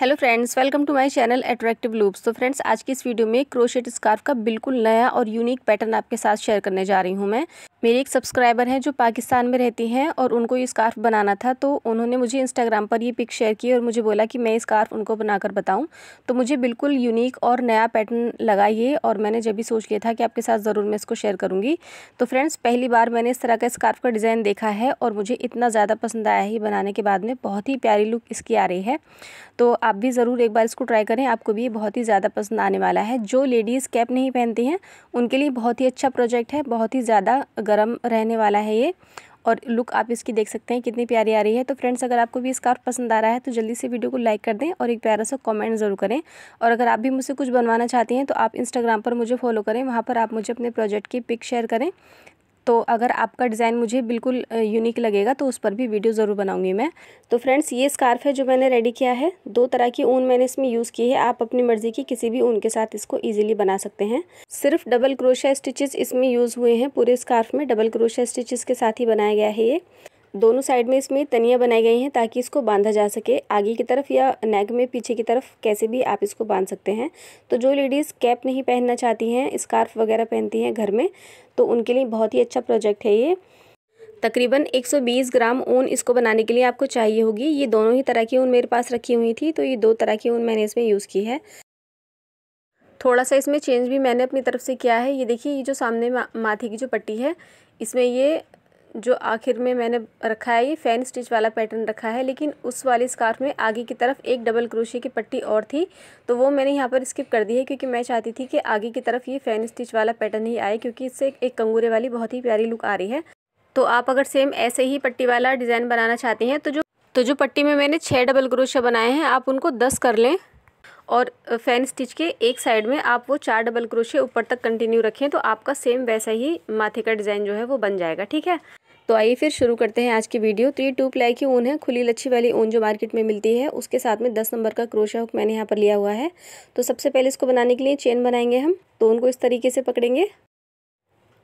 hello friends welcome to my channel attractive loops तो friends आज की इस वीडियो में क्रोशेट स्कार्फ का बिल्कुल नया और यूनिक पैटर्न आपके साथ शेयर करने जा रही हूँ मैं मेरी एक सब्सक्राइबर है जो पाकिस्तान में रहती हैं और उनको ये स्कार्फ बनाना था तो उन्होंने मुझे इंस्टाग्राम पर ये पिक शेयर की और मुझे बोला कि मैं स्कार्फ उनको बनाकर बताऊँ तो मुझे बिल्कुल यूनिक और नया पैटर्न लगा ये और मैंने जब भी सोच लिया था कि आपके साथ ज़रूर मैं इसको शेयर करूँगी तो फ्रेंड्स पहली बार मैंने इस तरह का स्कार्फ का डिज़ाइन देखा है और मुझे इतना ज़्यादा पसंद आया है बनाने के बाद में बहुत ही प्यारी लुक इसकी आ रही है तो आप भी ज़रूर एक बार इसको ट्राई करें आपको भी ये बहुत ही ज़्यादा पसंद आने वाला है जो लेडीज़ कैप नहीं पहनती हैं उनके लिए बहुत ही अच्छा प्रोजेक्ट है बहुत ही ज़्यादा गर्म रहने वाला है ये और लुक आप इसकी देख सकते हैं कितनी प्यारी आ रही है तो फ्रेंड्स अगर आपको भी स्कार्फ पसंद आ रहा है तो जल्दी से वीडियो को लाइक कर दें और एक प्यारा सा कमेंट ज़रूर करें और अगर आप भी मुझसे कुछ बनवाना चाहती हैं तो आप इंस्टाग्राम पर मुझे फॉलो करें वहाँ पर आप मुझे अपने प्रोजेक्ट की पिक शेयर करें तो अगर आपका डिज़ाइन मुझे बिल्कुल यूनिक लगेगा तो उस पर भी वीडियो ज़रूर बनाऊंगी मैं तो फ्रेंड्स ये स्कार्फ है जो मैंने रेडी किया है दो तरह की ऊन मैंने इसमें यूज़ की है आप अपनी मर्ज़ी की किसी भी ऊन के साथ इसको ईजिली बना सकते हैं सिर्फ डबल क्रोशा स्टिचेस इसमें यूज़ हुए हैं पूरे स्कार्फ में डबल क्रोशा स्टिचेस के साथ ही बनाया गया है ये दोनों साइड में इसमें तनिया बनाई गई हैं ताकि इसको बांधा जा सके आगे की तरफ या नेक में पीछे की तरफ कैसे भी आप इसको बांध सकते हैं तो जो लेडीज़ कैप नहीं पहनना चाहती हैं स्कार्फ वगैरह पहनती हैं घर में तो उनके लिए बहुत ही अच्छा प्रोजेक्ट है ये तकरीबन 120 ग्राम ऊन इसको बनाने के लिए आपको चाहिए होगी ये दोनों ही तरह की ऊन मेरे पास रखी हुई थी तो ये दो तरह की ऊन मैंने इसमें यूज़ की है थोड़ा सा इसमें चेंज भी मैंने अपनी तरफ से किया है ये देखिए ये जो सामने माथे की जो पट्टी है इसमें ये जो आखिर में मैंने रखा है ये फ़ैन स्टिच वाला पैटर्न रखा है लेकिन उस वाली स्कार्फ में आगे की तरफ एक डबल क्रोशिया की पट्टी और थी तो वो मैंने यहाँ पर स्किप कर दी है क्योंकि मैं चाहती थी कि आगे की तरफ ये फ़ैन स्टिच वाला पैटर्न ही आए क्योंकि इससे एक कंगूरे वाली बहुत ही प्यारी लुक आ रही है तो आप अगर सेम ऐसे ही पट्टी वाला डिज़ाइन बनाना चाहते हैं तो जो तो जो पट्टी में मैंने छः डबल क्रोशिया बनाए हैं आप उनको दस कर लें और फैन स्टिच के एक साइड में आप वो चार डबल क्रोशे ऊपर तक कंटिन्यू रखें तो आपका सेम वैसा ही माथे का डिज़ाइन जो है वो बन जाएगा ठीक है तो आइए फिर शुरू करते हैं आज की वीडियो तो ये टू प्लाई की ऊन है खुली लच्छी वाली ऊन जो मार्केट में मिलती है उसके साथ में दस नंबर का क्रोशा हुक मैंने यहाँ पर लिया हुआ है तो सबसे पहले इसको बनाने के लिए चेन बनाएंगे हम तो उनको इस तरीके से पकड़ेंगे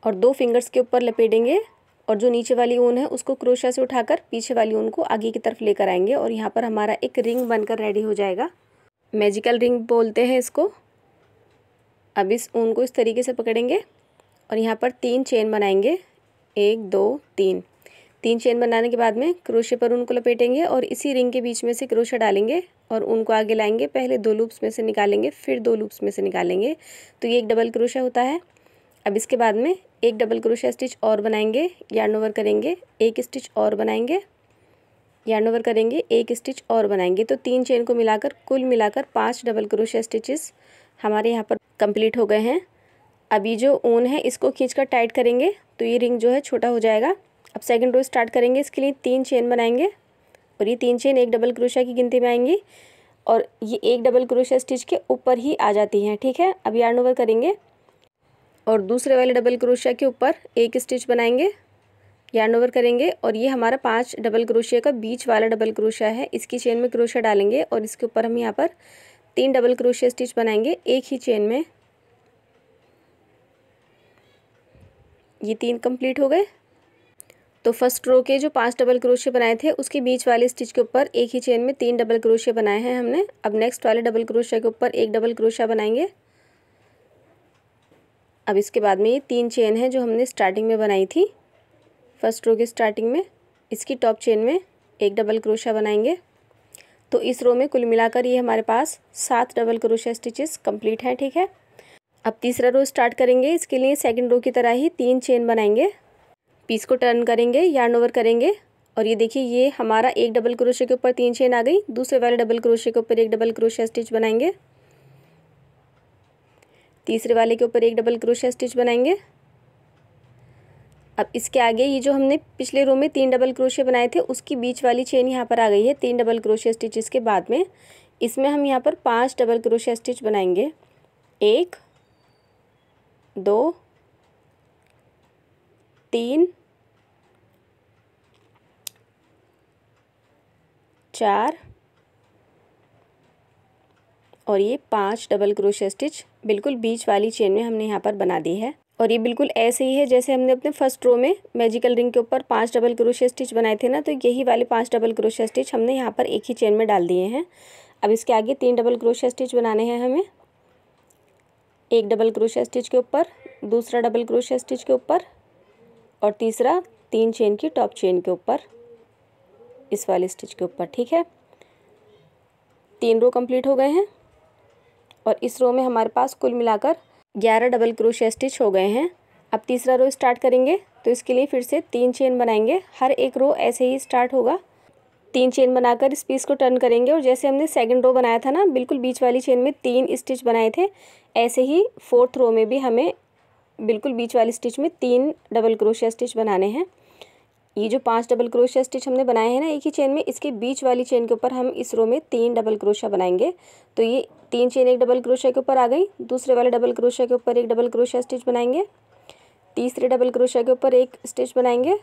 और दो फिंगर्स के ऊपर लपेटेंगे और जो नीचे वाली ऊन है उसको क्रोशा से उठाकर पीछे वाली ऊन को आगे की तरफ लेकर आएंगे और यहाँ पर हमारा एक रिंग बनकर रेडी हो जाएगा मैजिकल रिंग बोलते हैं इसको अब इस ऊन को इस तरीके से पकड़ेंगे और यहाँ पर तीन चेन बनाएंगे एक दो तीन तीन चेन बनाने के बाद में क्रोशे पर उनको लपेटेंगे और इसी रिंग के बीच में से क्रोशा डालेंगे और उनको आगे लाएंगे पहले दो लूप्स में से निकालेंगे फिर दो लूप्स में से निकालेंगे तो ये एक डबल क्रोशा होता है अब इसके बाद में एक डबल क्रोशा स्टिच और बनाएंगे यार्न ओवर करेंगे एक स्टिच और बनाएंगे यार्न ओवर करेंगे एक स्टिच और बनाएंगे तो तीन चेन को मिलाकर कुल मिलाकर पाँच डबल क्रोशा स्टिचेस हमारे यहाँ पर कंप्लीट हो गए हैं अभी जो ऊन है इसको खींच कर टाइट करेंगे तो ये रिंग जो है छोटा हो जाएगा अब सेकेंड रो स्टार्ट करेंगे इसके लिए तीन चेन बनाएंगे और ये तीन चेन एक डबल क्रोशा की गिनती में आएंगी और ये एक डबल क्रोशा स्टिच के ऊपर ही आ जाती हैं ठीक है अब यार्न ओवर करेंगे और दूसरे वाले डबल क्रोशिया के ऊपर एक स्टिच बनाएंगे यार्न ओवर करेंगे और ये हमारा पांच डबल क्रोशिया का बीच वाला डबल क्रोशिया है इसकी चेन में क्रोशिया डालेंगे और इसके ऊपर हम यहाँ पर तीन डबल क्रोशिया स्टिच बनाएंगे एक ही चेन में ये तीन कंप्लीट हो गए तो फर्स्ट रो के जो पांच डबल क्रोशे बनाए थे उसके बीच वाले स्टिच के ऊपर एक ही चेन में तीन डबल क्रोशे बनाए हैं हमने अब नेक्स्ट वाले डबल क्रोशे के ऊपर एक डबल क्रोशा बनाएंगे अब इसके बाद में ये तीन चेन है जो हमने स्टार्टिंग में बनाई थी फर्स्ट रो के स्टार्टिंग में इसकी टॉप चेन में एक डबल क्रोशा बनाएंगे तो इस रो में कुल मिलाकर ये हमारे पास सात डबल क्रोशा स्टिचेस कंप्लीट हैं ठीक है अब तीसरा रो स्टार्ट करेंगे इसके लिए सेकंड रो की तरह ही तीन चेन बनाएंगे पीस को टर्न करेंगे यार्न ओवर करेंगे और ये देखिए ये हमारा एक डबल क्रोशे के ऊपर तीन चेन आ गई दूसरे वाले डबल क्रोशे के ऊपर एक डबल क्रोशिया स्टिच बनाएंगे तीसरे वाले के ऊपर एक डबल क्रोशिया स्टिच बनाएंगे अब इसके आगे ये जो हमने पिछले रो में तीन डबल क्रोशे बनाए थे उसकी बीच वाली चेन यहाँ पर आ गई है तीन डबल क्रोशे स्टिच इसके बाद में इसमें हम यहाँ पर पांच डबल क्रोशे स्टिच बनाएंगे एक दो तीन चार और ये पांच डबल क्रोशिया स्टिच बिल्कुल बीच वाली चेन में हमने यहाँ पर बना दी है और ये बिल्कुल ऐसे ही है जैसे हमने अपने फर्स्ट रो में मैजिकल रिंग के ऊपर पांच डबल क्रोशिया स्टिच बनाए थे ना तो यही वाले पांच डबल क्रोशिया स्टिच हमने यहाँ पर एक ही चेन में डाल दिए हैं अब इसके आगे तीन डबल क्रोशिया स्टिच बनाने हैं हमें एक डबल क्रोशिया स्टिच के ऊपर दूसरा डबल क्रोशिया स्टिच के ऊपर और तीसरा तीन चेन की टॉप चेन के ऊपर इस वाले स्टिच के ऊपर ठीक है तीन रो कंप्लीट हो गए हैं और इस रो में हमारे पास कुल मिलाकर ग्यारह डबल क्रोशिया स्टिच हो गए हैं अब तीसरा रो स्टार्ट करेंगे तो इसके लिए फिर से तीन चेन बनाएंगे हर एक रो ऐसे ही स्टार्ट होगा तीन चेन बनाकर इस पीस को टर्न करेंगे और जैसे हमने सेकंड रो बनाया था ना बिल्कुल बीच वाली चेन में तीन स्टिच बनाए थे ऐसे ही फोर्थ रो में भी हमें बिल्कुल बीच वाली स्टिच में तीन डबल क्रोशिया स्टिच बनाने हैं ये जो पांच डबल क्रोशिया स्टिच हमने बनाए हैं ना एक ही चेन में इसके बीच वाली चेन के ऊपर हम इस रो में तीन डबल क्रोशिया बनाएंगे तो ये तीन चेन एक डबल क्रोशिया के ऊपर आ गई दूसरे वाले डबल क्रोशिया के ऊपर एक डबल क्रोशिया स्टिच बनाएंगे तीसरे डबल क्रोशिया के ऊपर एक स्टिच बनाएंगे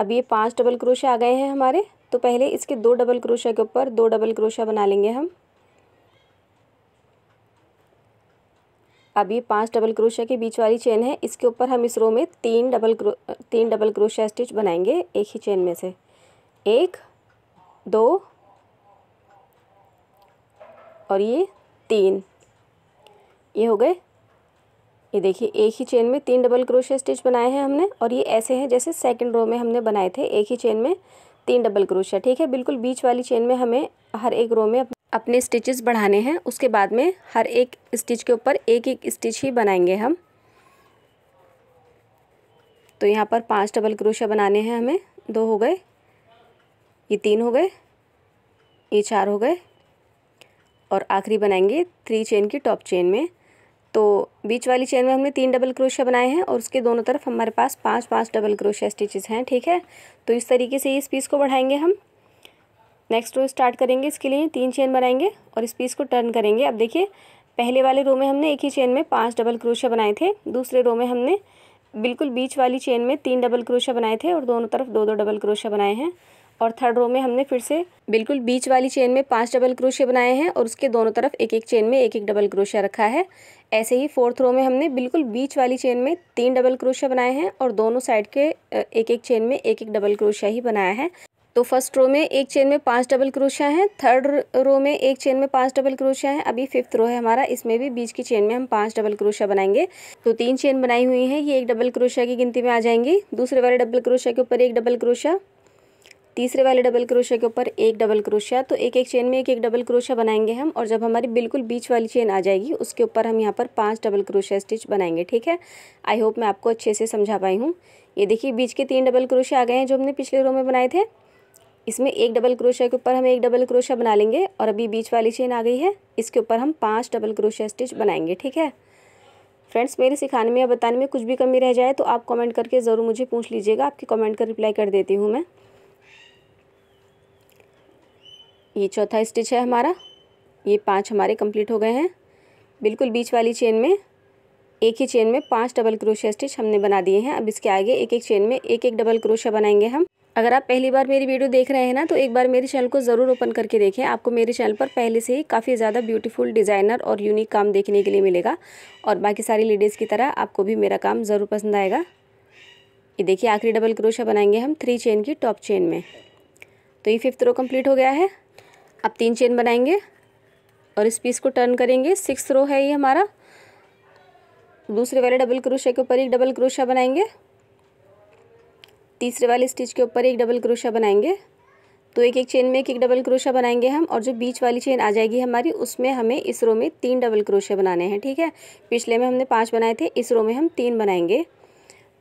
अब ये पांच डबल क्रोशिया आ गए हैं हमारे तो पहले इसके दो डबल क्रोशिया के ऊपर दो डबल क्रोशिया बना लेंगे हम अब ये पांच डबल क्रोशिया के बीच वाली चेन है इसके ऊपर हम इस रो में तीन डबल तीन डबल क्रोशिया स्टिच बनाएंगे एक ही चेन में से एक दो और ये तीन ये हो गए ये देखिए एक ही चेन में तीन डबल क्रोशिया स्टिच बनाए हैं हमने और ये ऐसे हैं जैसे सेकंड रो में हमने बनाए थे एक ही चेन में तीन डबल क्रोशिया ठीक है बिल्कुल बीच वाली चेन में हमें हर एक रो में अपने स्टिचेस बढ़ाने हैं उसके बाद में हर एक स्टिच के ऊपर एक एक स्टिच ही बनाएंगे हम तो यहाँ पर पाँच डबल क्रोशिया बनाने हैं हमें दो हो गए ये तीन हो गए ये चार हो गए और आखिरी बनाएंगे थ्री चेन की टॉप चेन में तो बीच वाली चेन में हमने तीन डबल क्रोशिया बनाए हैं और उसके दोनों तरफ हमारे पास पांच पांच डबल क्रोशिया स्टिचेस हैं ठीक है तो इस तरीके से इस पीस को बढ़ाएंगे हम नेक्स्ट रो स्टार्ट करेंगे इसके लिए तीन चेन बनाएंगे और इस पीस को टर्न करेंगे अब देखिए पहले वाले रो में हमने एक ही चेन में पाँच डबल क्रोशिया बनाए थे दूसरे रो में हमने बिल्कुल बीच वाली चेन में तीन डबल क्रोशिया बनाए थे और दोनों तरफ दो दो डबल क्रोशिया बनाए हैं और थर्ड रो में हमने फिर से बिल्कुल बीच वाली चेन में पांच डबल क्रोशिया बनाए हैं और उसके दोनों तरफ एक एक चेन में एक एक डबल क्रोशिया रखा है ऐसे ही फोर्थ रो में हमने बिल्कुल बीच वाली चेन में तीन डबल क्रोशिया बनाए हैं और दोनों साइड के एक एक चेन में एक एक डबल क्रोशिया ही बनाया है तो फर्स्ट रो में एक चेन में पांच डबल क्रोशिया हैं थर्ड रो में एक चेन में पांच डबल क्रोशिया हैं अभी फिफ्थ रो है हमारा इसमें भी बीच की चेन में हम पांच डबल क्रोशिया बनाएंगे तो तीन चेन बनाई हुई है ये एक डबल क्रोशिया की गिनती में आ जाएंगी दूसरे वाले डबल क्रोशिया के ऊपर एक डबल क्रोशिया तीसरे वाले डबल क्रोशिया के ऊपर एक डबल क्रोशिया तो एक एक चेन में एक एक डबल क्रोशिया बनाएंगे हम और जब हमारी बिल्कुल बीच वाली चेन आ जाएगी उसके ऊपर हम यहाँ पर पांच डबल क्रोशिया स्टिच बनाएंगे ठीक है आई होप मैं आपको अच्छे से समझा पाई हूँ ये देखिए बीच के तीन डबल क्रोशिया आ गए हैं जो हमने पिछले रो में बनाए थे इसमें एक डबल क्रोशिया के ऊपर हम एक डबल क्रोशिया बना लेंगे और अभी बीच वाली चेन आ गई है इसके ऊपर हम पाँच डबल क्रोशिया स्टिच बनाएंगे ठीक है फ्रेंड्स मेरे सिखाने में या बताने में कुछ भी कमी रह जाए तो आप कमेंट करके ज़रूर मुझे पूछ लीजिएगा आपके कमेंट का रिप्लाई कर देती हूँ मैं ये चौथा स्टिच है हमारा ये पांच हमारे कंप्लीट हो गए हैं बिल्कुल बीच वाली चेन में एक ही चेन में पांच डबल क्रोशिया स्टिच हमने बना दिए हैं अब इसके आगे एक एक चेन में एक एक डबल क्रोशिया बनाएंगे हम अगर आप पहली बार मेरी वीडियो देख रहे हैं ना तो एक बार मेरे चैनल को ज़रूर ओपन करके देखें आपको मेरे चैनल पर पहले से ही काफ़ी ज़्यादा ब्यूटीफुल डिज़ाइनर और यूनिक काम देखने के लिए मिलेगा और बाकी सारी लेडीज़ की तरह आपको भी मेरा काम ज़रूर पसंद आएगा ये देखिए आखिरी डबल क्रोशिया बनाएंगे हम थ्री चेन की टॉप चेन में तो ये फिफ्थ रो कम्प्लीट हो गया है अब तीन चेन बनाएंगे और इस पीस को टर्न करेंगे सिक्स रो है ये हमारा दूसरे वाले डबल क्रोशा के ऊपर एक डबल क्रोशा बनाएंगे तीसरे वाले स्टिच के ऊपर एक डबल क्रोशा बनाएंगे तो एक एक चेन में एक एक डबल क्रोशा बनाएंगे हम और जो बीच वाली चेन आ जाएगी हमारी उसमें हमें इस रो में तीन डबल क्रोशे बनाने हैं ठीक है पिछले में हमने पाँच बनाए थे इस रो में हम तीन बनाएंगे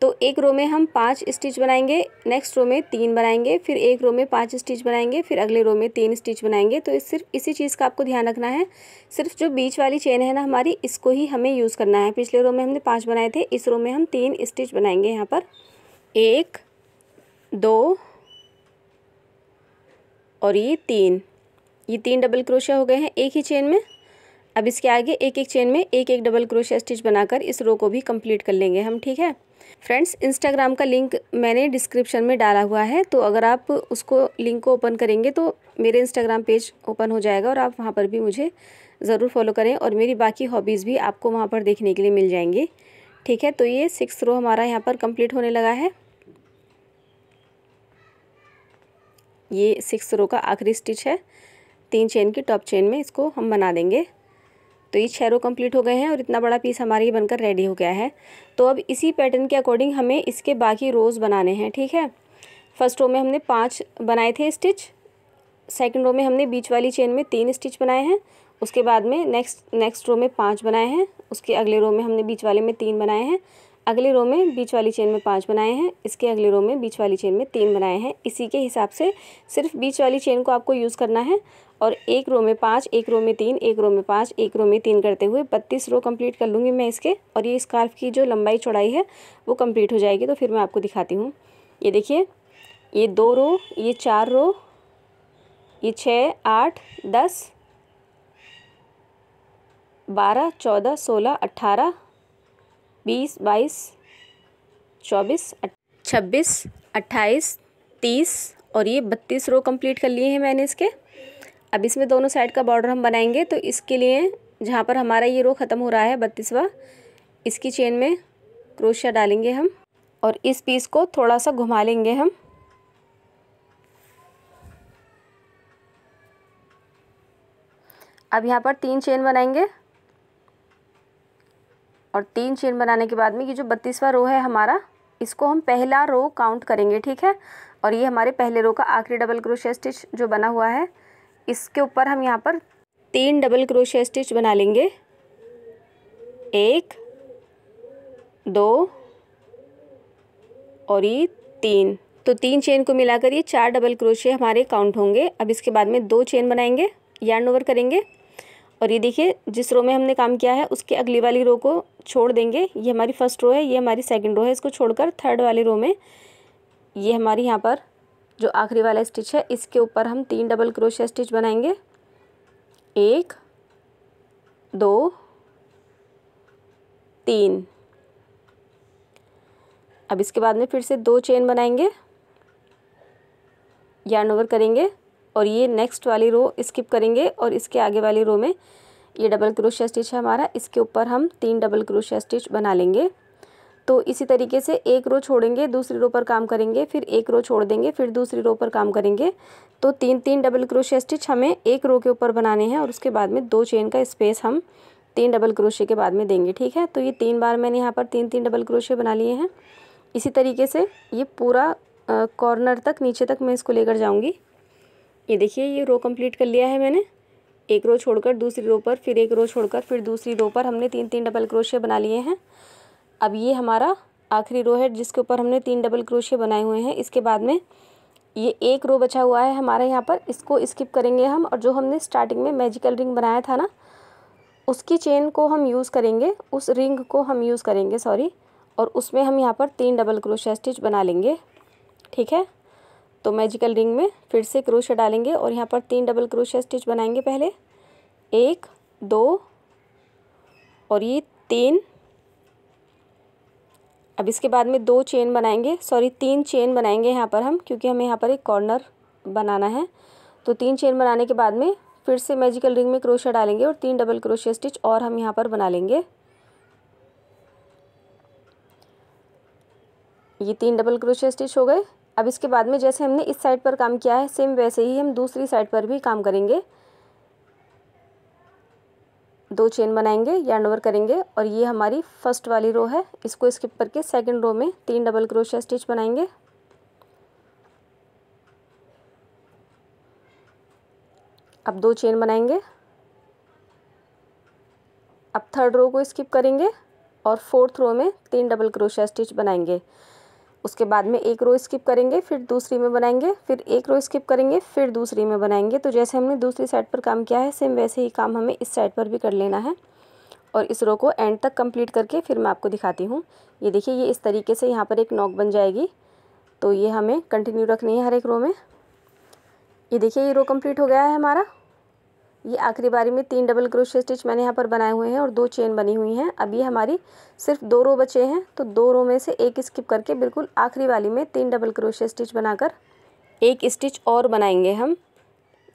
तो एक रो में हम पाँच स्टिच बनाएंगे नेक्स्ट रो में तीन बनाएंगे फिर एक रो में पाँच स्टिच बनाएंगे फिर अगले रो में तीन स्टिच बनाएंगे तो इस सिर्फ इसी चीज़ का आपको ध्यान रखना है सिर्फ जो बीच वाली चेन है ना हमारी इसको ही हमें यूज़ करना है पिछले रो में हमने पाँच बनाए थे इस रो में हम तीन स्टिच बनाएंगे यहाँ पर एक दो और ये तीन ये तीन डबल क्रोशिया हो गए हैं एक ही चेन में अब इसके आगे एक एक चेन में एक एक डबल क्रोशिया स्टिच बनाकर इस रो को भी कंप्लीट कर लेंगे हम ठीक है फ्रेंड्स इंस्टाग्राम का लिंक मैंने डिस्क्रिप्शन में डाला हुआ है तो अगर आप उसको लिंक को ओपन करेंगे तो मेरे इंस्टाग्राम पेज ओपन हो जाएगा और आप वहाँ पर भी मुझे ज़रूर फॉलो करें और मेरी बाकी हॉबीज़ भी आपको वहाँ पर देखने के लिए मिल जाएंगी ठीक है तो ये सिक्स रो हमारा यहाँ पर कंप्लीट होने लगा है ये सिक्स रो का आखिरी स्टिच है तीन चेन की टॉप चेन में इसको हम बना देंगे तो ये छह रो कम्प्लीट हो गए हैं और इतना बड़ा पीस हमारे ये बनकर रेडी हो गया है तो अब इसी पैटर्न के अकॉर्डिंग हमें इसके बाकी रोज़ बनाने हैं ठीक है फर्स्ट रो में हमने पाँच बनाए थे स्टिच सेकेंड रो में हमने बीच वाली चेन में तीन स्टिच बनाए हैं उसके बाद में नेक्स्ट नेक्स्ट रो में पाँच बनाए हैं उसके अगले रो में हमने बीच वाले में तीन बनाए हैं अगले रो में बीच वाली चेन में पाँच बनाए हैं इसके अगले रो में बीच वाली चेन में तीन बनाए हैं इसी के हिसाब से सिर्फ बीच वाली चेन को आपको यूज़ करना है और एक रो में पाँच एक रो में तीन एक रो में पाँच एक रो में तीन करते हुए बत्तीस रो कंप्लीट कर लूँगी मैं इसके और ये स्कार्फ की जो लंबाई चौड़ाई है वो कम्प्लीट हो जाएगी तो फिर मैं आपको दिखाती हूँ ये देखिए ये दो रो ये चार रो ये छः आठ दस बारह चौदह सोलह अट्ठारह बीस बाईस चौबीस छब्बीस अट्ठाईस तीस और ये बत्तीस रो कंप्लीट कर लिए हैं मैंने इसके अब इसमें दोनों साइड का बॉर्डर हम बनाएंगे तो इसके लिए जहाँ पर हमारा ये रो ख़त्म हो रहा है बत्तीसवा इसकी चेन में क्रोशिया डालेंगे हम और इस पीस को थोड़ा सा घुमा लेंगे हम अब यहाँ पर तीन चेन बनाएंगे और तीन चेन बनाने के बाद में ये जो बत्तीसवा रो है हमारा इसको हम पहला रो काउंट करेंगे ठीक है और ये हमारे पहले रो का आखिरी डबल क्रोशिया स्टिच जो बना हुआ है इसके ऊपर हम यहाँ पर तीन डबल क्रोशिया स्टिच बना लेंगे एक दो और ये तीन तो तीन चेन को मिलाकर ये चार डबल क्रोशे हमारे काउंट होंगे अब इसके बाद में दो चेन बनाएंगे यार्न ओवर करेंगे और ये देखिए जिस रो में हमने काम किया है उसके अगली वाली रो को छोड़ देंगे ये हमारी फर्स्ट रो है ये हमारी सेकंड रो है इसको छोड़कर थर्ड वाली रो में ये हमारी यहाँ पर जो आखिरी वाला स्टिच है इसके ऊपर हम तीन डबल क्रोशिया स्टिच बनाएंगे एक दो तीन अब इसके बाद में फिर से दो चेन बनाएंगे यार्न ओवर करेंगे और ये नेक्स्ट वाली रो स्किप करेंगे और इसके आगे वाली रो में ये डबल क्रोशिया स्टिच है हमारा इसके ऊपर हम तीन डबल क्रोशिया स्टिच बना लेंगे तो इसी तरीके से एक रो छोड़ेंगे दूसरी रो पर काम करेंगे फिर एक रो छोड़ देंगे फिर दूसरी रो पर काम करेंगे तो तीन तीन डबल क्रोशिया स्टिच हमें एक रो के ऊपर बनाने हैं और उसके बाद में दो चेन का स्पेस हम तीन डबल क्रोशे के बाद में देंगे ठीक है तो ये तीन बार मैंने यहाँ पर तीन तीन डबल क्रोशे बना लिए हैं इसी तरीके से ये पूरा कॉर्नर तक नीचे तक मैं इसको लेकर जाऊँगी ये देखिए ये रो कंप्लीट कर लिया है मैंने एक रो छोड़कर दूसरी रो पर फिर एक रो छोड़कर फिर दूसरी रो पर हमने तीन तीन डबल क्रोशिया बना लिए हैं अब ये हमारा आखिरी रो है जिसके ऊपर हमने तीन डबल क्रोशिया बनाए हुए हैं इसके बाद में ये एक रो बचा हुआ है हमारे यहाँ पर इसको स्किप करेंगे हम और जो हमने स्टार्टिंग में मैजिकल रिंग बनाया था ना उसकी चेन को हम यूज़ करेंगे उस रिंग को हम यूज़ करेंगे सॉरी और उसमें हम यहाँ पर तीन डबल क्रोशिया स्टिच बना लेंगे ठीक है तो मैजिकल रिंग में फिर से क्रोशा डालेंगे और यहाँ पर तीन डबल क्रोशिया स्टिच बनाएंगे पहले एक दो और ये तीन अब इसके बाद में दो चेन बनाएंगे सॉरी तीन चेन बनाएंगे यहाँ पर हम क्योंकि हमें यहाँ पर एक कॉर्नर बनाना है तो तीन चेन बनाने के बाद में फिर से मैजिकल रिंग में क्रोशा डालेंगे और तीन डबल क्रोशिया स्टिच और हम यहाँ पर बना लेंगे ये तीन डबल क्रोशिया स्टिच हो गए अब इसके बाद में जैसे हमने इस साइड पर काम किया है सेम वैसे ही हम दूसरी साइड पर भी काम करेंगे दो चेन बनाएंगे यार्न ओवर करेंगे और ये हमारी फर्स्ट वाली रो है इसको स्किप करके सेकंड रो में तीन डबल क्रोशिया स्टिच बनाएंगे अब दो चेन बनाएंगे अब थर्ड रो को स्किप करेंगे और फोर्थ रो में तीन डबल क्रोशिया स्टिच बनाएंगे उसके बाद में एक रो स्किप करेंगे फिर दूसरी में बनाएंगे फिर एक रो स्किप करेंगे फिर दूसरी में बनाएंगे तो जैसे हमने दूसरी साइड पर काम किया है सेम वैसे ही काम हमें इस साइड पर भी कर लेना है और इस रो को एंड तक कंप्लीट करके फिर मैं आपको दिखाती हूँ ये देखिए ये इस तरीके से यहाँ पर एक नॉक बन जाएगी तो ये हमें कंटिन्यू रखनी है हर एक रो में ये देखिए ये रो कम्प्लीट हो गया है हमारा ये आखिरी बारी में तीन डबल क्रोशे स्टिच मैंने यहाँ पर बनाए हुए हैं और दो चेन बनी हुई हैं अब ये हमारी सिर्फ दो रो बचे हैं तो दो रो में से एक स्किप करके बिल्कुल आखिरी वाली में तीन डबल क्रोशे स्टिच बनाकर एक स्टिच और बनाएंगे हम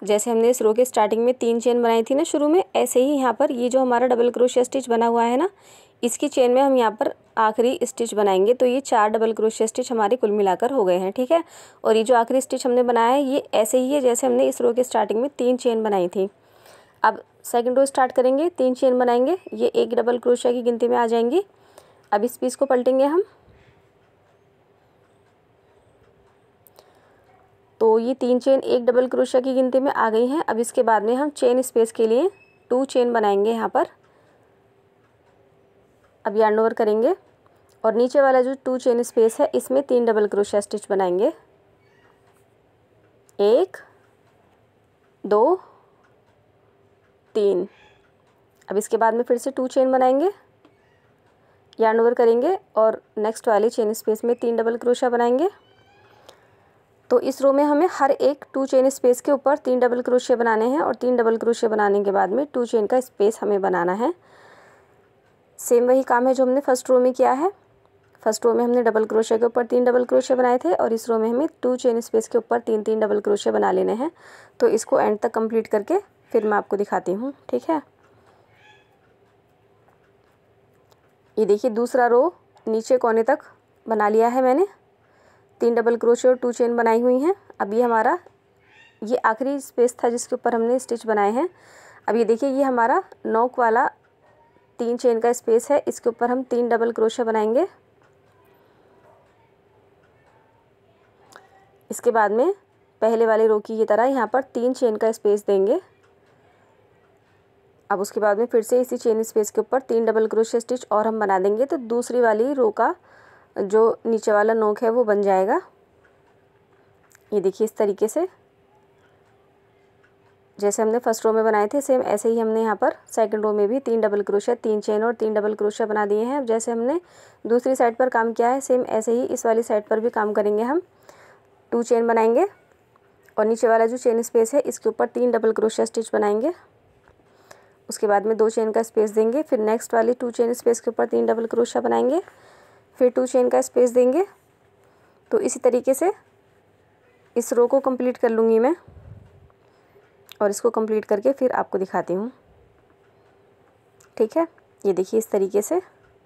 जैसे हमने इस रो के स्टार्टिंग में तीन चेन बनाई थी ना शुरू में ऐसे ही यहाँ पर ये जो हमारा डबल क्रोशे स्टिच बना हुआ है ना इसकी चेन में हम यहाँ पर आखिरी स्टिच बनाएंगे तो ये चार डबल क्रोशिया स्टिच हमारे कुल मिलाकर हो गए हैं ठीक है और ये जो आखिरी स्टिच हमने बनाया है ये ऐसे ही है जैसे हमने इस रो के स्टार्टिंग में तीन चेन बनाई थी अब सेकंड रो स्टार्ट करेंगे तीन चेन बनाएंगे ये एक डबल क्रोशिया की गिनती में आ जाएंगी अब इस पीस को पलटेंगे हम तो ये तीन चेन एक डबल क्रोशिया की गिनती में आ गई हैं अब इसके बाद में हम चेन स्पेस के लिए टू चेन बनाएंगे यहाँ पर अब यार्न ओवर करेंगे और नीचे वाला जो टू चेन स्पेस है इसमें तीन डबल क्रोशिया स्टिच बनाएंगे एक दो तीन अब इसके बाद में फिर से टू चेन बनाएंगे यार्न ओवर करेंगे और नेक्स्ट वाली चेन स्पेस में तीन डबल क्रोशा बनाएंगे तो इस रो में हमें हर एक टू चेन स्पेस के ऊपर तीन डबल क्रोशिया बनाने हैं और तीन डबल क्रोशिया बनाने के बाद में टू चेन का स्पेस हमें बनाना है सेम वही काम है जो हमने फर्स्ट रो में किया है फर्स्ट रो में हमने डबल क्रोशिया के ऊपर तीन डबल क्रोशिया बनाए थे और इस रो में हमें टू चेन स्पेस के ऊपर तीन तीन डबल क्रोशिया बना लेने हैं तो इसको एंड तक कंप्लीट करके फिर मैं आपको दिखाती हूँ ठीक है ये देखिए दूसरा रो नीचे कोने तक बना लिया है मैंने तीन डबल क्रोशे और टू चेन बनाई हुई हैं अब ये हमारा ये आखिरी स्पेस था जिसके ऊपर हमने स्टिच बनाए हैं अब ये देखिए ये हमारा नोक वाला तीन चेन का स्पेस है इसके ऊपर हम तीन डबल क्रोशे बनाएंगे इसके बाद में पहले वाले रो की ये तरह यहाँ पर तीन चेन का स्पेस देंगे अब उसके बाद में फिर से इसी चेन स्पेस के ऊपर तीन डबल क्रोशिया स्टिच और हम बना देंगे तो दूसरी वाली रो का जो नीचे वाला नोक है वो बन जाएगा ये देखिए इस तरीके से जैसे हमने फर्स्ट रो में बनाए थे सेम ऐसे ही हमने यहाँ पर सेकंड रो में भी तीन डबल क्रोशिया तीन चेन और तीन डबल क्रोशिया बना दिए हैं अब जैसे हमने दूसरी साइड पर काम किया है सेम ऐसे ही इस वाली साइड पर भी काम करेंगे हम टू चेन बनाएंगे और नीचे वाला जो चेन स्पेस है इसके ऊपर तीन डबल क्रोशिया स्टिच बनाएंगे उसके बाद में दो चेन का स्पेस देंगे फिर नेक्स्ट वाली टू चेन स्पेस के ऊपर तीन डबल क्रोशा बनाएंगे फिर टू चेन का स्पेस देंगे तो इसी तरीके से इस रो को कंप्लीट कर लूँगी मैं और इसको कंप्लीट करके फिर आपको दिखाती हूँ ठीक है ये देखिए इस तरीके से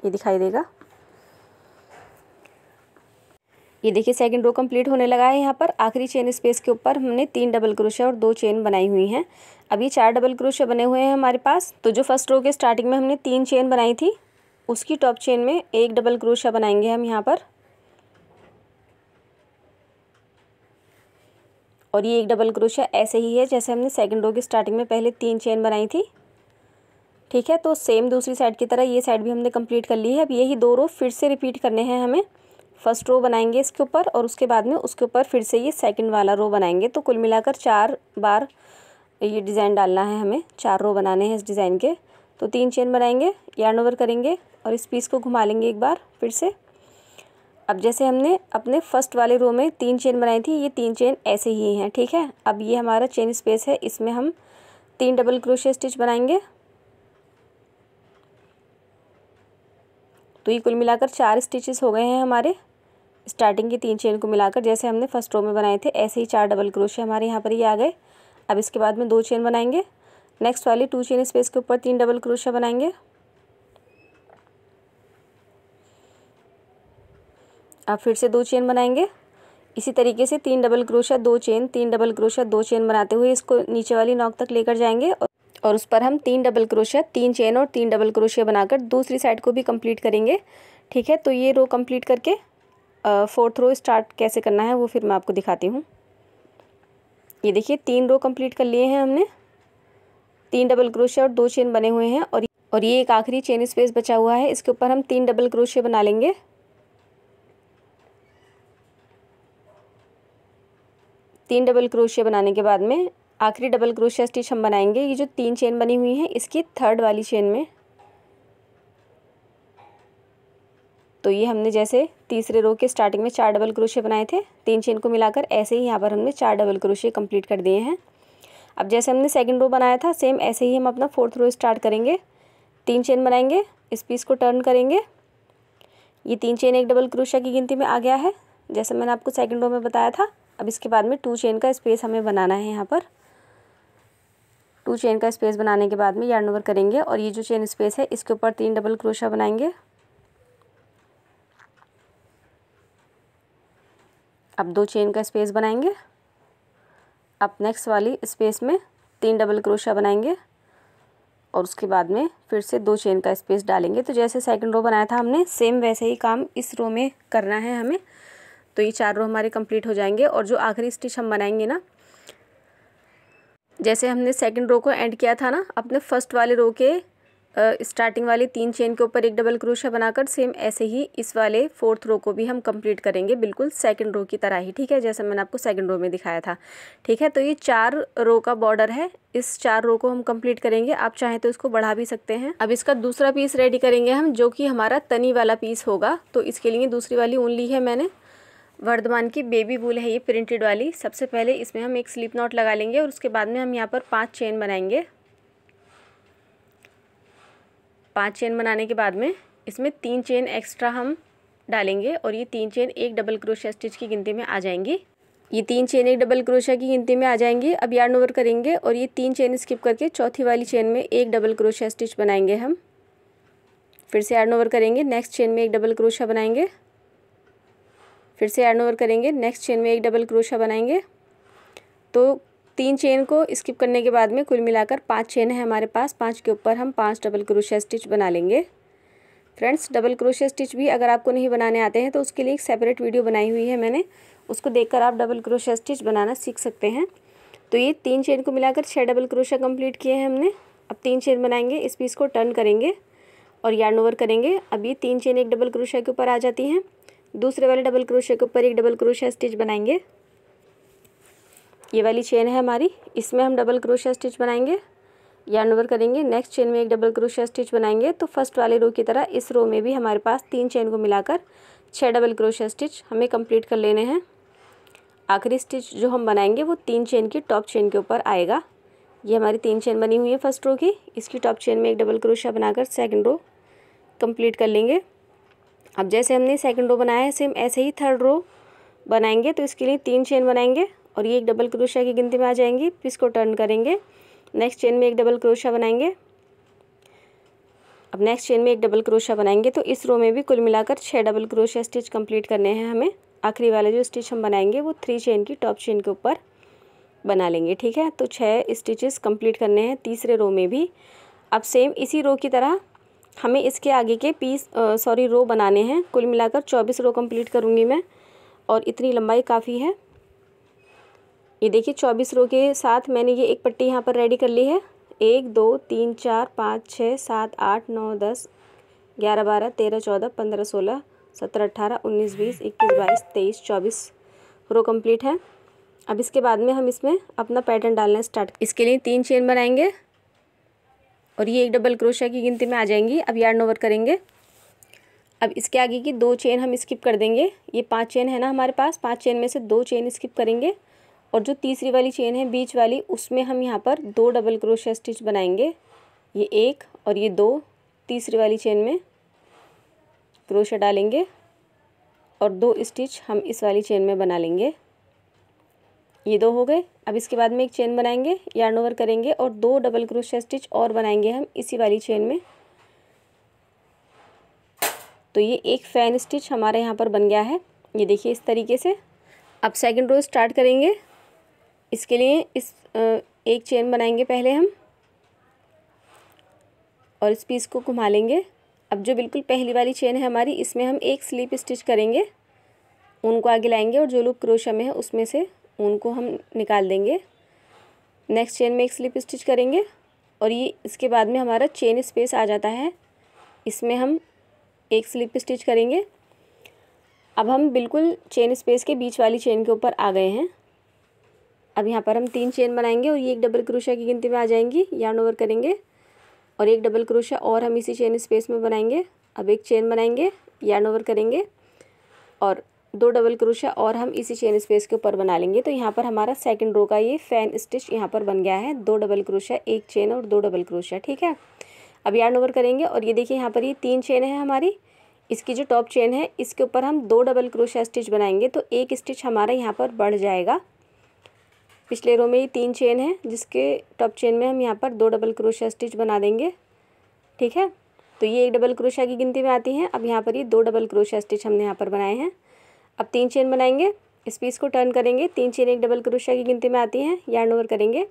ये दिखाई देगा ये देखिए सेकंड रो कंप्लीट होने लगा है यहाँ पर आखिरी चेन स्पेस के ऊपर हमने तीन डबल क्रोशिया और दो चेन बनाई हुई हैं अभी चार डबल क्रोशे बने हुए हैं हमारे पास तो जो फर्स्ट रो के स्टार्टिंग में हमने तीन चेन बनाई थी उसकी टॉप चेन में एक डबल क्रोशा बनाएंगे हम यहाँ पर और ये एक डबल क्रोशा ऐसे ही है जैसे हमने सेकंड रो की स्टार्टिंग में पहले तीन चेन बनाई थी ठीक है तो सेम दूसरी साइड की तरह ये साइड भी हमने कंप्लीट कर ली है अब यही दो रो फिर से रिपीट करने हैं हमें फर्स्ट रो बनाएंगे इसके ऊपर और उसके बाद में उसके ऊपर फिर से ये सेकंड वाला रो बनाएंगे तो कुल मिलाकर चार बार ये डिज़ाइन डालना है हमें चार रो बनाने हैं इस डिज़ाइन के तो तीन चेन बनाएंगे यार्न ओवर करेंगे और इस पीस को घुमा लेंगे एक बार फिर से अब जैसे हमने अपने फर्स्ट वाले रो में तीन चेन बनाई थी ये तीन चेन ऐसे ही हैं ठीक है अब ये हमारा चेन स्पेस है इसमें हम तीन डबल क्रोशे स्टिच बनाएंगे तो ये कुल मिलाकर चार स्टिचेस हो गए हैं हमारे स्टार्टिंग के तीन चेन को मिलाकर जैसे हमने फर्स्ट रो में बनाए थे ऐसे ही चार डबल क्रोशे हमारे यहाँ पर ये आ गए अब इसके बाद में दो चेन बनाएंगे नेक्स्ट वाली टू चेन स्पेस के ऊपर तीन डबल क्रोशिया बनाएंगे अब फिर से दो चेन बनाएंगे इसी तरीके से तीन डबल क्रोशा दो चेन तीन डबल क्रोशा दो चेन बनाते हुए इसको नीचे वाली नॉक तक लेकर जाएंगे और उस पर हम तीन डबल क्रोशा तीन चेन और तीन डबल क्रोशिया बनाकर दूसरी साइड को भी कंप्लीट करेंगे ठीक है तो ये रो कंप्लीट करके फोर्थ रो स्टार्ट कैसे करना है वो फिर मैं आपको दिखाती हूँ ये देखिए तीन रो कंप्लीट कर लिए हैं हमने तीन डबल क्रोशे और दो चेन बने हुए हैं और और ये एक आखिरी चेन स्पेस बचा हुआ है इसके ऊपर हम तीन डबल क्रोशे बना लेंगे तीन डबल क्रोशे बनाने के बाद में आखिरी डबल क्रोशिया स्टिच हम बनाएंगे ये जो तीन चेन बनी हुई है इसकी थर्ड वाली चेन में तो ये हमने जैसे तीसरे रो के स्टार्टिंग में चार डबल क्रोशे बनाए थे तीन चेन को मिलाकर ऐसे ही यहाँ पर हमने चार डबल क्रोशे कंप्लीट कर दिए हैं अब जैसे हमने सेकंड रो बनाया था सेम ऐसे ही हम अपना फोर्थ रो स्टार्ट करेंगे तीन चेन बनाएंगे इस पीस को टर्न करेंगे ये तीन चेन एक डबल क्रोशा की गिनती में आ गया है जैसे मैंने आपको सेकेंड रो में बताया था अब इसके बाद में टू चेन का स्पेस हमें बनाना है यहाँ पर टू चेन का स्पेस बनाने के बाद में यार्न ओवर करेंगे और ये जो चेन स्पेस है इसके ऊपर तीन डबल क्रोशा बनाएंगे अब दो चेन का स्पेस बनाएंगे अब नेक्स्ट वाली स्पेस में तीन डबल क्रोशा बनाएंगे और उसके बाद में फिर से दो चेन का स्पेस डालेंगे तो जैसे सेकंड रो बनाया था हमने सेम वैसे ही काम इस रो में करना है हमें तो ये चार रो हमारे कंप्लीट हो जाएंगे और जो आखिरी स्टिच हम बनाएंगे ना जैसे हमने सेकंड रो को एंड किया था ना अपने फर्स्ट वाले रो के स्टार्टिंग वाले तीन चेन के ऊपर एक डबल क्रोशिया बनाकर सेम ऐसे ही इस वाले फोर्थ रो को भी हम कंप्लीट करेंगे बिल्कुल सेकंड रो की तरह ही ठीक है जैसे मैंने आपको सेकंड रो में दिखाया था ठीक है तो ये चार रो का बॉर्डर है इस चार रो को हम कंप्लीट करेंगे आप चाहें तो इसको बढ़ा भी सकते हैं अब इसका दूसरा पीस रेडी करेंगे हम जो कि हमारा तनी वाला पीस होगा तो इसके लिए दूसरी वाली ऊन ली है मैंने वर्धमान की बेबी बुल है ये प्रिंटेड वाली सबसे पहले इसमें हम एक स्लिप नॉट लगा लेंगे और उसके बाद में हम यहाँ पर पाँच चेन बनाएंगे पांच चेन बनाने के बाद में इसमें तीन चेन एक्स्ट्रा हम डालेंगे और ये तीन चेन एक डबल क्रोशिया स्टिच की गिनती में आ जाएंगी ये तीन चेन एक डबल क्रोशिया की गिनती में आ जाएंगी अब यार्न ओवर करेंगे और ये तीन चेन स्किप करके चौथी वाली चेन में एक डबल क्रोशिया स्टिच बनाएंगे हम फिर से यार्न ओवर करेंगे नेक्स्ट चेन में एक डबल क्रोशिया बनाएंगे फिर से यार्न ओवर करेंगे नेक्स्ट चेन में एक डबल क्रोशिया बनाएंगे तो तीन चेन को स्किप करने के बाद में कुल मिलाकर पांच चेन है हमारे पास पांच के ऊपर हम पांच डबल क्रोशिया स्टिच बना लेंगे फ्रेंड्स डबल क्रोशिया स्टिच भी अगर आपको नहीं बनाने आते हैं तो उसके लिए एक सेपरेट वीडियो बनाई हुई है मैंने उसको देखकर आप डबल क्रोशिया स्टिच बनाना सीख सकते हैं तो ये तीन चेन को मिलाकर छः डबल क्रोशिया कम्प्लीट किए हैं हमने अब तीन चेन बनाएंगे इस पीस को टर्न करेंगे और यार्न ओवर करेंगे अब ये तीन चेन एक डबल क्रोशिया के ऊपर आ जाती हैं दूसरे वाले डबल क्रोशिया के ऊपर एक डबल क्रोशिया स्टिच बनाएंगे ये वाली चेन है हमारी इसमें हम डबल क्रोशिया स्टिच बनाएंगे यार्न ओवर करेंगे नेक्स्ट चेन में एक डबल क्रोशिया स्टिच बनाएंगे तो फर्स्ट वाले रो की तरह इस रो में भी हमारे पास तीन चेन को मिलाकर छः डबल क्रोशिया स्टिच हमें कंप्लीट कर लेने हैं आखिरी स्टिच जो हम बनाएंगे वो तीन चेन की टॉप चेन के ऊपर आएगा ये हमारी तीन चेन बनी हुई है फर्स्ट रो की इसकी टॉप चेन में एक डबल क्रोशिया बनाकर सेकेंड रो कम्प्लीट कर लेंगे अब जैसे हमने सेकेंड रो बनाया है सेम ऐसे ही थर्ड रो बनाएंगे तो इसके लिए तीन चेन बनाएंगे और ये एक डबल क्रोशिया की गिनती में आ जाएंगी फिर इसको टर्न करेंगे नेक्स्ट चेन में एक डबल क्रोशिया बनाएंगे अब नेक्स्ट चेन में एक डबल क्रोशिया बनाएंगे तो इस रो में भी कुल मिलाकर छः डबल क्रोशिया स्टिच कंप्लीट करने हैं हमें आखिरी वाले जो स्टिच हम बनाएंगे वो थ्री चेन की टॉप चेन के ऊपर बना लेंगे ठीक है तो छः स्टिचेस कंप्लीट करने हैं तीसरे रो में भी अब सेम इसी रो की तरह हमें इसके आगे के पीस सॉरी रो बनाने हैं कुल मिलाकर चौबीस रो कम्प्लीट करूँगी मैं और इतनी लंबाई काफ़ी है ये देखिए चौबीस रो के साथ मैंने ये एक पट्टी यहाँ पर रेडी कर ली है एक दो तीन चार पाँच छः सात आठ नौ दस ग्यारह बारह तेरह चौदह पंद्रह सोलह सत्रह अट्ठारह उन्नीस बीस इक्कीस बाईस तेईस चौबीस रो कंप्लीट है अब इसके बाद में हम इसमें अपना पैटर्न डालना स्टार्ट इसके लिए तीन चेन बनाएंगे और ये एक डबल क्रोशा की गिनती में आ जाएंगी अब यार्ड ओवर करेंगे अब इसके आगे की दो चेन हम स्किप कर देंगे ये पांच चेन है ना हमारे पास पांच चेन में से दो चेन स्किप करेंगे और जो तीसरी वाली चेन है बीच वाली उसमें हम यहाँ पर दो डबल क्रोशिया स्टिच बनाएंगे ये एक और ये दो तीसरी वाली चेन में क्रोशिया डालेंगे और दो स्टिच हम इस वाली चेन में बना लेंगे ये दो हो गए अब इसके बाद में एक चेन बनाएंगे यार्न ओवर करेंगे और दो डबल क्रोशिया स्टिच और बनाएंगे हम इसी वाली चेन में तो ये एक फ़ैन स्टिच हमारे यहाँ पर बन गया है ये देखिए इस तरीके से अब सेकंड रो स्टार्ट करेंगे इसके लिए इस एक चेन बनाएंगे पहले हम और इस पीस को घुमा लेंगे अब जो बिल्कुल पहली वाली चेन है हमारी इसमें हम एक स्लिप स्टिच करेंगे उनको आगे लाएंगे और जो लोग क्रोशा में है उसमें से उनको हम निकाल देंगे नेक्स्ट चेन में एक स्लिप स्टिच करेंगे और ये इसके बाद में हमारा चेन स्पेस आ जाता है इसमें हम एक स्लिप स्टिच करेंगे अब हम बिल्कुल चेन स्पेस के बीच वाली चेन के ऊपर आ गए हैं अब यहाँ पर हम तीन चेन बनाएंगे और ये एक डबल क्रोशिया की गिनती में आ जाएंगी यार्न ओवर करेंगे और एक डबल क्रोशिया और हम इसी चेन स्पेस में बनाएंगे अब एक चेन बनाएंगे यार्न ओवर करेंगे और दो डबल क्रोशिया और हम इसी चेन स्पेस के ऊपर बना लेंगे तो यहाँ पर हमारा सेकंड रो का ये फैन स्टिच यहाँ पर बन गया है दो डबल क्रोशिया एक चेन और दो डबल क्रोशिया ठीक है अब यार्न ओवर करेंगे और ये देखिए यहाँ पर ये तीन चेन है हमारी इसकी जो टॉप चेन है इसके ऊपर हम दो डबल क्रोशिया स्टिच बनाएंगे तो एक स्टिच हमारा यहाँ पर बढ़ जाएगा पिछले रो में ये तीन चेन है जिसके टॉप चेन में हम यहाँ पर दो डबल क्रोशिया स्टिच बना देंगे ठीक है तो ये एक डबल क्रोशिया की गिनती में आती है अब यहाँ पर ये दो डबल क्रोशिया स्टिच हमने यहाँ पर बनाए हैं अब तीन चेन बनाएंगे इस पीस को टर्न करेंगे तीन चेन एक डबल क्रोशिया की गिनती में आती हैं यार्न ओवर करेंगे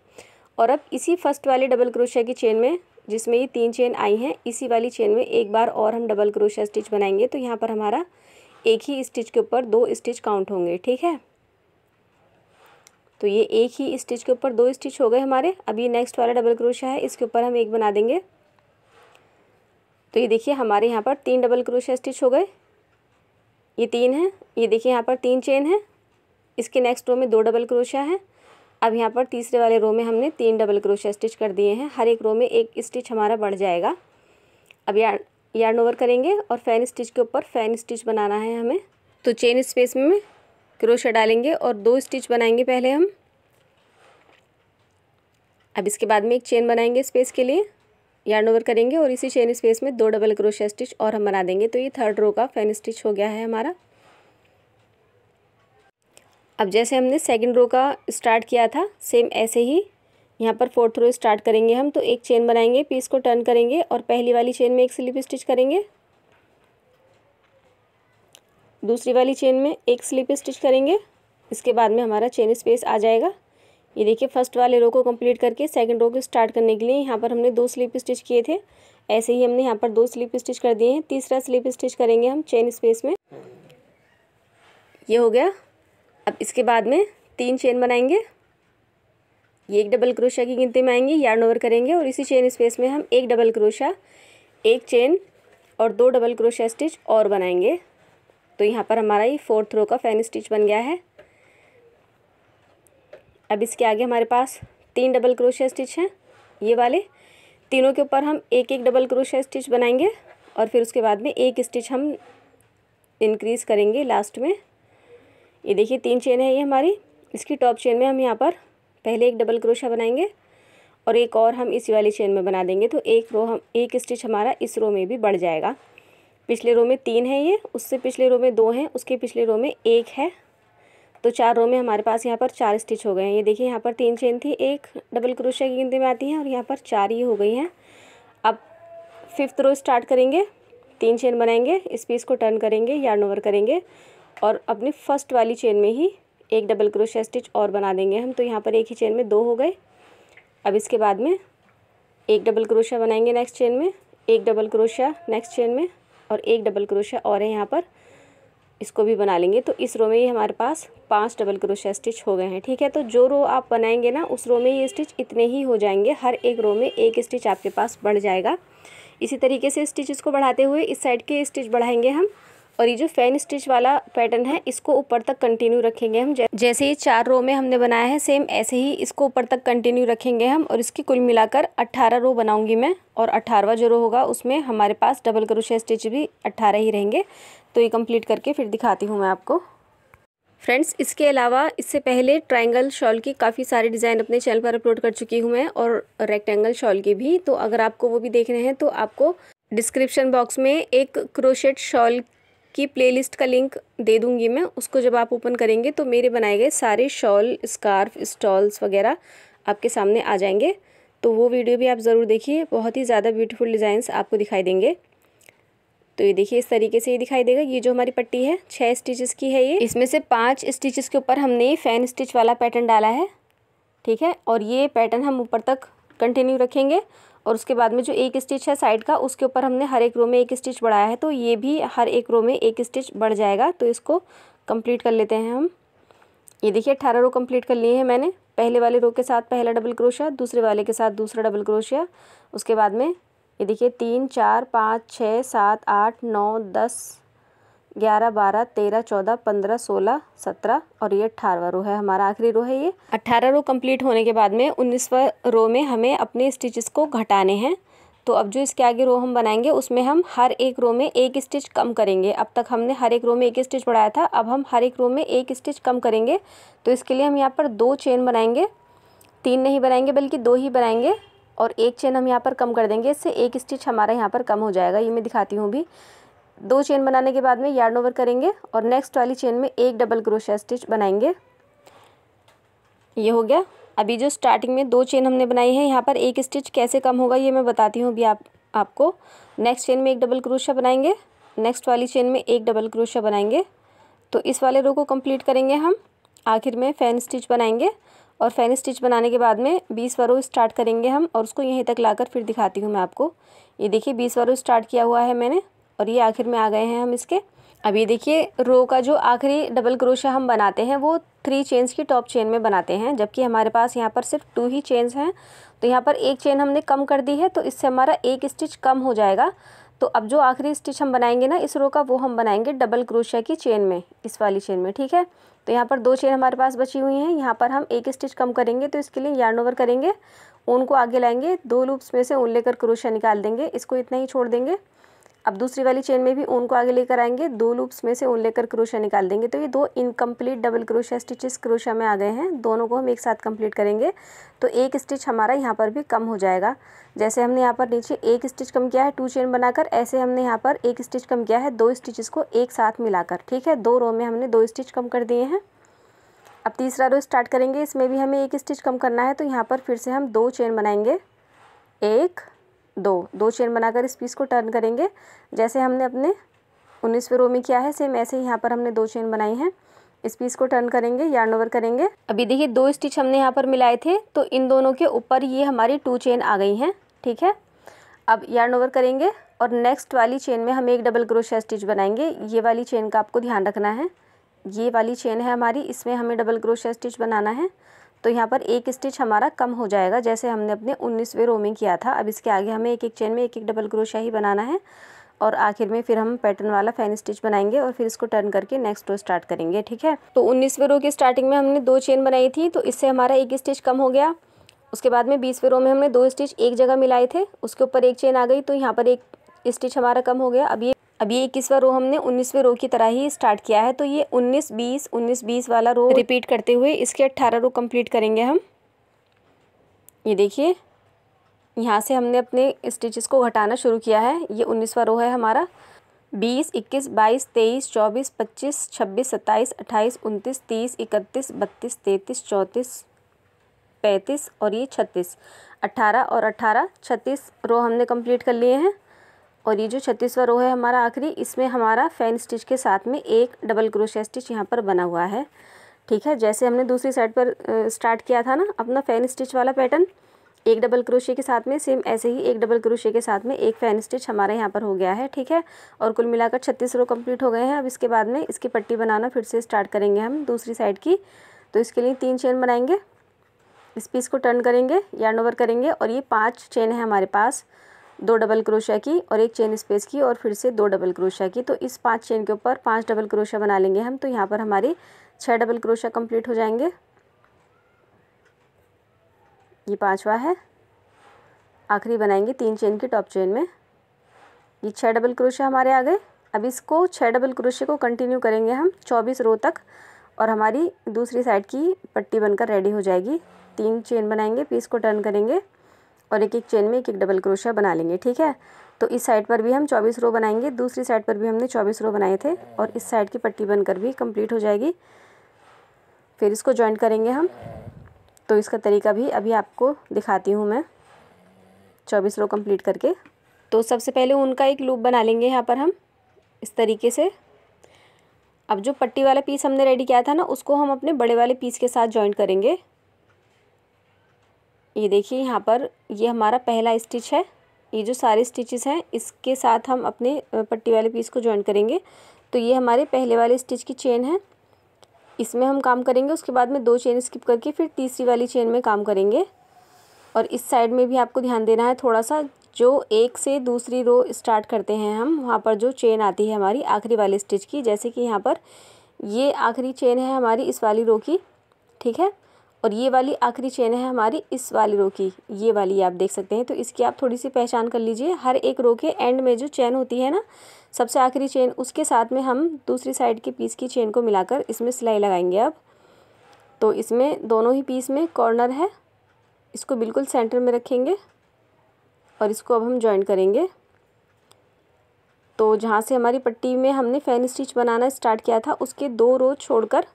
और अब इसी फर्स्ट वाले डबल क्रोशिया की चेन में जिसमें ये तीन चेन आई हैं इसी वाली चेन में एक बार और हम डबल क्रोशिया स्टिच बनाएंगे तो यहाँ पर हमारा एक ही स्टिच के ऊपर दो स्टिच काउंट होंगे ठीक है तो ये एक ही स्टिच के ऊपर दो स्टिच हो गए हमारे अब ये नेक्स्ट वाला डबल क्रोशिया है इसके ऊपर हम एक बना देंगे तो ये देखिए हमारे यहाँ पर तीन डबल क्रोशिया स्टिच हो गए ये तीन है ये देखिए यहाँ पर तीन चेन है इसके नेक्स्ट रो में दो डबल क्रोशिया है अब यहाँ पर तीसरे वाले रो में हमने तीन डबल क्रोशा स्टिच कर दिए हैं हर एक रो में एक स्टिच हमारा बढ़ जाएगा अब यार यार्न ओवर करेंगे और फैन स्टिच के ऊपर फैन स्टिच बनाना है हमें तो चेन स्पेस में क्रोशा डालेंगे और दो स्टिच बनाएंगे पहले हम अब इसके बाद में एक चेन बनाएंगे स्पेस के लिए यार्न ओवर करेंगे और इसी चेन स्पेस में दो डबल क्रोशा स्टिच और हम बना देंगे तो ये थर्ड रो का फैन स्टिच हो गया है हमारा अब जैसे हमने सेकंड रो का स्टार्ट किया था सेम ऐसे ही यहाँ पर फोर्थ रो स्टार्ट करेंगे हम तो एक चेन बनाएंगे पीस को टर्न करेंगे और पहली वाली चेन में एक स्लिप स्टिच करेंगे दूसरी वाली चेन में एक स्लिप स्टिच करेंगे इसके बाद में हमारा चेन स्पेस आ जाएगा ये देखिए फर्स्ट वाले रो को कंप्लीट करके सेकंड रो को स्टार्ट करने के लिए यहाँ पर हमने दो स्लिप स्टिच किए थे ऐसे ही हमने यहाँ पर दो स्लिप स्टिच कर दिए हैं तीसरा स्लिप स्टिच करेंगे हम चेन स्पेस में ये हो गया अब इसके बाद में तीन चेन बनाएंगे ये एक डबल क्रोशा की गिनती में आएंगे यार्न ओवर करेंगे और इसी चेन स्पेस में हम एक डबल क्रोशा एक चेन और दो डबल क्रोशा स्टिच और बनाएंगे तो यहाँ पर हमारा ये फोर्थ रो का फैन स्टिच बन गया है अब इसके आगे हमारे पास तीन डबल क्रोशिया स्टिच हैं ये वाले तीनों के ऊपर हम एक एक डबल क्रोशिया स्टिच बनाएंगे और फिर उसके बाद में एक स्टिच हम इंक्रीज़ करेंगे लास्ट में ये देखिए तीन चेन है ये हमारी इसकी टॉप चेन में हम यहाँ पर पहले एक डबल क्रोशिया बनाएंगे और एक और हम इसी वाली चेन में बना देंगे तो एक रो हम एक स्टिच हमारा इस रो में भी बढ़ जाएगा पिछले रो में तीन है ये उससे पिछले रो में दो हैं उसके पिछले रो में एक है तो चार रो में हमारे पास यहाँ पर चार स्टिच हो गए हैं ये देखिए यहाँ पर तीन चेन थी एक डबल क्रोशिया की गिनती में आती है और यहाँ पर चार ही हो गई हैं अब फिफ्थ रो स्टार्ट करेंगे तीन चेन बनाएंगे इस पीस को टर्न करेंगे यार्न ओवर करेंगे और अपनी फर्स्ट वाली चेन में ही एक डबल क्रोशिया स्टिच और बना देंगे हम तो यहाँ पर एक ही चेन में दो हो गए अब इसके बाद में एक डबल क्रोशिया बनाएंगे नेक्स्ट चेन में एक डबल क्रोशिया नेक्स्ट चेन में और एक डबल क्रोशिया और है यहाँ पर इसको भी बना लेंगे तो इस रो में ही हमारे पास पांच डबल क्रोशिया स्टिच हो गए हैं ठीक है तो जो रो आप बनाएंगे ना उस रो में ये स्टिच इतने ही हो जाएंगे हर एक रो में एक स्टिच आपके पास बढ़ जाएगा इसी तरीके से स्टिच इसको बढ़ाते हुए इस साइड के स्टिच बढ़ाएंगे हम और ये जो फैन स्टिच वाला पैटर्न है इसको ऊपर तक कंटिन्यू रखेंगे हम जैसे ये चार रो में हमने बनाया है सेम ऐसे ही इसको ऊपर तक कंटिन्यू रखेंगे हम और इसकी कुल मिलाकर अट्ठारह रो बनाऊंगी मैं और अट्ठारहवा जो रो होगा उसमें हमारे पास डबल क्रोशिया स्टिच भी अट्ठारह ही रहेंगे तो ये कम्प्लीट करके फिर दिखाती हूँ मैं आपको फ्रेंड्स इसके अलावा इससे पहले ट्रायंगल शॉल की काफ़ी सारे डिज़ाइन अपने चैनल पर अपलोड कर चुकी हूँ मैं और रेक्टेंगल शॉल की भी तो अगर आपको वो भी देख रहे हैं तो आपको डिस्क्रिप्शन बॉक्स में एक क्रोशेट शॉल की प्लेलिस्ट का लिंक दे दूंगी मैं उसको जब आप ओपन करेंगे तो मेरे बनाए गए सारे शॉल स्कार्फ स्टॉल्स वगैरह आपके सामने आ जाएंगे तो वो वीडियो भी आप ज़रूर देखिए बहुत ही ज़्यादा ब्यूटीफुल डिज़ाइंस आपको दिखाई देंगे तो ये देखिए इस तरीके से ये दिखाई देगा ये जो हमारी पट्टी है छः स्टिचेस की है ये इसमें से पाँच स्टिचेस के ऊपर हमने फैन स्टिच वाला पैटर्न डाला है ठीक है और ये पैटर्न हम ऊपर तक कंटिन्यू रखेंगे और उसके बाद में जो एक स्टिच है साइड का उसके ऊपर हमने हर एक रो में एक स्टिच बढ़ाया है तो ये भी हर एक रो में एक स्टिच बढ़ जाएगा तो इसको कंप्लीट कर लेते हैं हम ये देखिए अट्ठारह रो कंप्लीट कर लिए हैं मैंने पहले वाले रो के साथ पहला डबल क्रोशिया दूसरे वाले के साथ दूसरा डबल क्रोशिया उसके बाद में ये देखिए तीन चार पाँच छः सात आठ नौ दस ग्यारह बारह तेरह चौदह पंद्रह सोलह सत्रह और ये अट्ठारहवा रो है हमारा आखिरी रो है ये अट्ठारह रो कंप्लीट होने के बाद में उन्नीसवा रो में हमें अपने स्टिचेस को घटाने हैं तो अब जो इसके आगे रो हम बनाएंगे उसमें हम हर एक रो में एक स्टिच कम करेंगे अब तक हमने हर एक रो में एक स्टिच बढ़ाया था अब हम हर एक रो में एक स्टिच कम करेंगे तो इसके लिए हम यहाँ पर दो चेन बनाएंगे तीन नहीं बनाएंगे बल्कि दो ही बनाएंगे और एक चेन हम यहाँ पर कम कर देंगे इससे एक स्टिच हमारा यहाँ पर कम हो जाएगा ये मैं दिखाती हूँ भी दो चेन बनाने के बाद में यार्न ओवर करेंगे और नेक्स्ट वाली चेन में एक डबल क्रोशिया स्टिच बनाएंगे ये हो गया अभी जो स्टार्टिंग में दो चेन हमने बनाई है यहाँ पर एक स्टिच कैसे कम होगा ये मैं बताती हूँ अभी आप आपको नेक्स्ट चेन में एक डबल क्रोशिया बनाएंगे नेक्स्ट वाली चेन में एक डबल क्रोशिया बनाएंगे तो इस वाले रो को कंप्लीट करेंगे हम आखिर में फैन स्टिच बनाएंगे और फैन स्टिच बनाने के बाद में बीस रो स्टार्ट करेंगे हम और उसको यहीं तक लाकर फिर दिखाती हूँ मैं आपको ये देखिए बीस रो स्टार्ट किया हुआ है मैंने और ये आखिर में आ गए हैं हम इसके अब ये देखिए रो का जो आखिरी डबल क्रोशा हम बनाते हैं वो थ्री चेन्स की टॉप चेन में बनाते हैं जबकि हमारे पास यहाँ पर सिर्फ टू ही चेन्स हैं तो यहाँ पर एक चेन हमने कम कर दी है तो इससे हमारा एक स्टिच कम हो जाएगा तो अब जो आखिरी स्टिच हम बनाएंगे ना इस रो का वो हम बनाएंगे डबल क्रोशिया की चेन में इस वाली चेन में ठीक है तो यहाँ पर दो चेन हमारे पास बची हुई हैं यहाँ पर हम एक स्टिच कम करेंगे तो इसके लिए यार्न ओवर करेंगे ऊन को आगे लाएंगे दो लूप्स में से ऊन लेकर क्रोशिया निकाल देंगे इसको इतना ही छोड़ देंगे अब दूसरी वाली चेन में भी ऊन को आगे लेकर आएंगे दो लूप्स में से ऊन लेकर क्रोशा निकाल देंगे तो ये दो incomplete double crochet stitches crochet में आ गए हैं दोनों को हम एक साथ कंप्लीट करेंगे तो एक स्टिच हमारा यहाँ पर भी कम हो जाएगा जैसे हमने यहाँ पर नीचे एक स्टिच कम किया है टू चेन बनाकर ऐसे हमने यहाँ पर एक स्टिच कम किया है दो स्टिचेस को एक साथ मिलाकर ठीक है दो रो में हमने दो स्टिच कम कर दिए हैं अब तीसरा रो स्टार्ट करेंगे इसमें भी हमें एक स्टिच कम करना है तो यहाँ पर फिर से हम दो चेन बनाएंगे एक दो दो चेन बनाकर इस पीस को टर्न करेंगे जैसे हमने अपने उन्नीसवें रो में किया है सेम ऐसे ही यहाँ पर हमने दो चेन बनाई है इस पीस को टर्न करेंगे यार्न ओवर करेंगे अभी देखिए दो स्टिच हमने यहाँ पर मिलाए थे तो इन दोनों के ऊपर ये हमारी टू चेन आ गई हैं ठीक है अब यार्न ओवर करेंगे और नेक्स्ट वाली चेन में हम एक डबल क्रोशिया स्टिच बनाएंगे ये वाली चेन का आपको ध्यान रखना है ये वाली चेन है हमारी इसमें हमें डबल क्रोशिया स्टिच बनाना है तो यहाँ पर एक स्टिच हमारा कम हो जाएगा जैसे हमने अपने उन्नीसवें रो में किया था अब इसके आगे हमें एक एक चेन में एक एक डबल क्रोशा ही बनाना है और आखिर में फिर हम पैटर्न वाला फैन स्टिच बनाएंगे और फिर इसको टर्न करके नेक्स्ट रो स्टार्ट करेंगे ठीक है तो उन्नीसवें रो की स्टार्टिंग में हमने दो चेन बनाई थी तो इससे हमारा एक स्टिच कम हो गया उसके बाद में बीसवें रो में हमने दो स्टिच एक जगह मिलाए थे उसके ऊपर एक चेन आ गई तो यहाँ पर एक स्टिच हमारा कम हो गया अब ये अब ये इक्कीसवा रो हमने उन्नीसवें रो की तरह ही स्टार्ट किया है तो ये उन्नीस बीस उन्नीस बीस वाला रो रिपीट करते हुए इसके अट्ठारह रो कंप्लीट करेंगे हम ये देखिए यहाँ से हमने अपने स्टिचेस को घटाना शुरू किया है ये उन्नीसवा रो है हमारा बीस इक्कीस बाईस तेईस चौबीस पच्चीस छब्बीस सत्ताईस अट्ठाईस उनतीस तीस इकतीस बत्तीस तैंतीस चौंतीस पैंतीस और ये छत्तीस अट्ठारह और अट्ठारह छत्तीस रो हमने कंप्लीट कर लिए हैं और ये जो छत्तीसवा रो है हमारा आखिरी इसमें हमारा फैन स्टिच के साथ में एक डबल क्रोशिया स्टिच यहाँ पर बना हुआ है ठीक है जैसे हमने दूसरी साइड पर स्टार्ट किया था ना अपना फैन स्टिच वाला पैटर्न एक डबल क्रोशिया के साथ में सेम ऐसे ही एक डबल क्रोशिए के साथ में एक फैन स्टिच हमारे यहाँ पर हो गया है ठीक है और कुल मिलाकर छत्तीस रो कंप्लीट हो गए हैं अब इसके बाद में इसकी पट्टी बनाना फिर से स्टार्ट करेंगे हम दूसरी साइड की तो इसके लिए तीन चेन बनाएंगे इस पीस को टर्न करेंगे यार्न ओवर करेंगे और ये पाँच चेन है हमारे पास दो डबल क्रोशिया की और एक चेन स्पेस की और फिर से दो डबल क्रोशिया की तो इस पांच चेन के ऊपर पांच डबल क्रोशिया बना लेंगे हम तो यहाँ पर हमारी छः डबल क्रोशिया कंप्लीट हो जाएंगे ये पांचवा है आखिरी बनाएंगे तीन चेन की टॉप चेन में ये छः डबल क्रोशिया हमारे आ गए अब इसको छः डबल क्रोशिया को कंटिन्यू करेंगे हम चौबीस रो तक और हमारी दूसरी साइड की पट्टी बनकर रेडी हो जाएगी तीन चेन बनाएंगे पीस को टर्न करेंगे और एक एक चेन में एक एक डबल क्रोशिया बना लेंगे ठीक है तो इस साइड पर भी हम 24 रो बनाएंगे दूसरी साइड पर भी हमने 24 रो बनाए थे और इस साइड की पट्टी बनकर भी कंप्लीट हो जाएगी फिर इसको ज्वाइन करेंगे हम तो इसका तरीका भी अभी आपको दिखाती हूँ मैं चौबीस रो कंप्लीट करके तो सबसे पहले उनका एक लूप बना लेंगे यहाँ पर हम इस तरीके से अब जो पट्टी वाला पीस हमने रेडी किया था ना उसको हम अपने बड़े वाले पीस के साथ ज्वाइन करेंगे ये देखिए यहाँ पर ये हमारा पहला स्टिच है ये जो सारे स्टिचेस हैं इसके साथ हम अपने पट्टी वाले पीस को ज्वाइन करेंगे तो ये हमारे पहले वाले स्टिच की चेन है इसमें हम काम करेंगे उसके बाद में दो चेन स्किप करके फिर तीसरी वाली चेन में काम करेंगे और इस साइड में भी आपको ध्यान देना है थोड़ा सा जो एक से दूसरी रो स्टार्ट करते हैं हम वहाँ पर जो चेन आती है हमारी आखिरी वाली स्टिच की जैसे कि यहाँ पर ये आखिरी चेन है हमारी इस वाली रो की ठीक है और ये वाली आखिरी चेन है हमारी इस वाली रो की ये वाली आप देख सकते हैं तो इसकी आप थोड़ी सी पहचान कर लीजिए हर एक रो के एंड में जो चेन होती है ना सबसे आखिरी चेन उसके साथ में हम दूसरी साइड के पीस की चेन को मिलाकर इसमें सिलाई लगाएंगे अब तो इसमें दोनों ही पीस में कॉर्नर है इसको बिल्कुल सेंटर में रखेंगे और इसको अब हम जॉइन करेंगे तो जहाँ से हमारी पट्टी में हमने फैन स्टिच बनाना स्टार्ट किया था उसके दो रो छोड़कर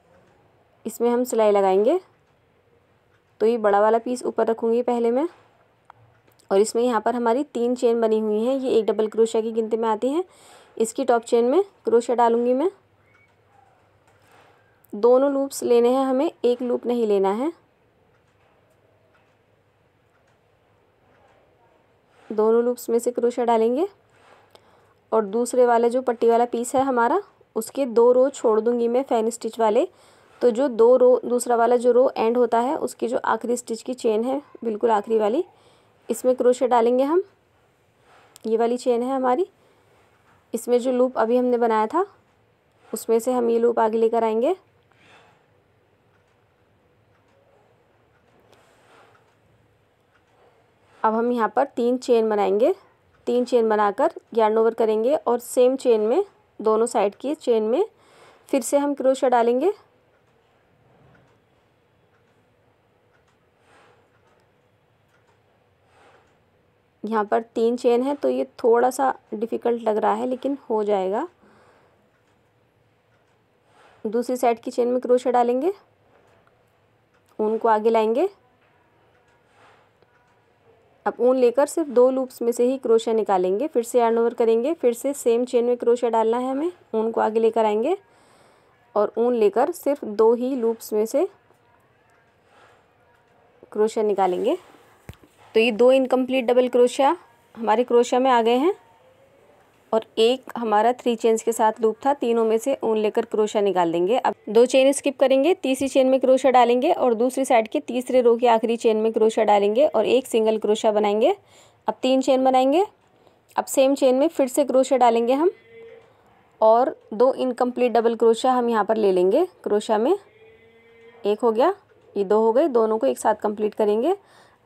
इसमें हम सिलाई लगाएंगे तो ये बड़ा वाला पीस ऊपर रखूँगी पहले मैं और इसमें यहाँ पर हमारी तीन चेन बनी हुई हैं ये एक डबल क्रोशिया की गिनती में आती है इसकी टॉप चेन में क्रोशिया डालूँगी मैं दोनों लूप्स लेने हैं हमें एक लूप नहीं लेना है दोनों लूप्स में से क्रोशिया डालेंगे और दूसरे वाले जो पट्टी वाला पीस है हमारा उसके दो रो छोड़ दूंगी मैं फैन स्टिच वाले तो जो दो रो दूसरा वाला जो रो एंड होता है उसकी जो आखिरी स्टिच की चेन है बिल्कुल आखिरी वाली इसमें क्रोशे डालेंगे हम ये वाली चेन है हमारी इसमें जो लूप अभी हमने बनाया था उसमें से हम ये लूप आगे लेकर आएंगे अब हम यहाँ पर तीन चेन बनाएंगे तीन चेन बनाकर यार्न ओवर करेंगे और सेम चेन में दोनों साइड की चेन में फिर से हम क्रोशा डालेंगे यहाँ पर तीन चेन है तो ये थोड़ा सा डिफ़िकल्ट लग रहा है लेकिन हो जाएगा दूसरी साइड की चेन में क्रोशा डालेंगे ऊन को आगे लाएंगे अब ऊन लेकर सिर्फ दो लूप्स में से ही क्रोशा निकालेंगे फिर से यार्न ओवर करेंगे फिर से सेम चेन में क्रोशा डालना है हमें ऊन को आगे लेकर आएंगे और ऊन लेकर सिर्फ दो ही लूप्स में से क्रोशा निकालेंगे तो ये दो इनकम्प्लीट डबल क्रोशिया हमारे क्रोशिया में आ गए हैं और एक हमारा थ्री चेन्स के साथ लूप था तीनों में से ऊन लेकर क्रोशिया निकाल देंगे अब दो चेन स्किप करेंगे तीसरी चेन में क्रोशिया डालेंगे और दूसरी साइड के तीसरे रो के आखिरी चेन में क्रोशिया डालेंगे और एक सिंगल क्रोशिया बनाएंगे अब तीन चेन बनाएंगे अब सेम चेन में फिर से क्रोशिया डालेंगे हम और दो इनकम्प्लीट डबल क्रोशिया हम यहाँ पर ले लेंगे क्रोशिया में एक हो गया ये दो हो गए दोनों को एक साथ कंप्लीट करेंगे